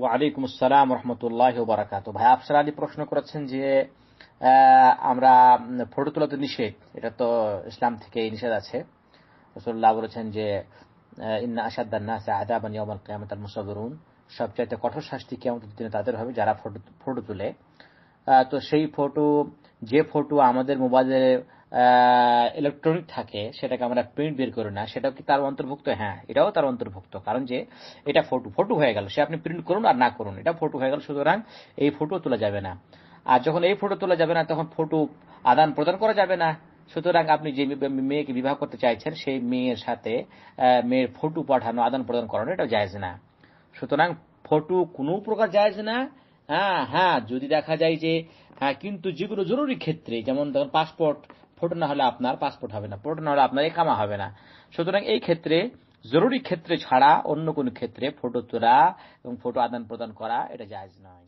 ওয়ালাইকুম আসসালাম রহমতুল্লাহ বারাকাত ভাই আফসার আলী প্রশ্ন করেছেন যে আমরা ফটো তোলা তো নিষেধ এটা তো ইসলাম থেকে নিষেধ আছে রসুল্লাহ বলেছেন যে ইন্না আসাদ্দান্নাসে আদাবান ইয়ামাল কিয়ামতাল মুসাবরুন সবচাইতে কঠোর শাস্তি কেমন দিনে তাদের হবে যারা ফটো ফটো তোলে তো সেই ফটো যে ফটো আমাদের মোবাইলে ইলেকট্রনিক থাকে সেটাকে আমরা প্রিন্ট বের করি না সেটাও কি তার অন্তর্ভুক্ত হ্যাঁ এটাও তার অন্তর্ভুক্ত কারণ যে এটা ফটো ফটো হয়ে গেল সে আপনি প্রিন্ট করুন আর না করুন এটা ফটো হয়ে গেল সুতরাং এই ফটো তোলা যাবে না আর যখন এই ফটো তোলা যাবে না তখন ফটো আদান প্রদান করা যাবে না সুতরাং আপনি যে মেয়েকে বিবাহ করতে চাইছেন সেই মেয়ের সাথে মেয়ের ফটো পাঠানো আদান প্রদান করানো এটা যায়জ না সুতরাং ফটো কোনো প্রকার যায়জ না হ্যাঁ হ্যাঁ যদি দেখা যায় যে হ্যাঁ কিন্তু যেগুলো জরুরি ক্ষেত্রে যেমন ধরুন পাসপোর্ট ফোটো না হলে আপনার পাসপোর্ট হবে না ফোট না হলে আপনার একামা হবে না সুতরাং এই ক্ষেত্রে জরুরি ক্ষেত্রে ছাড়া অন্য কোনো ক্ষেত্রে ফটো তোলা এবং ফটো আদান প্রদান করা এটা জায়জ নয়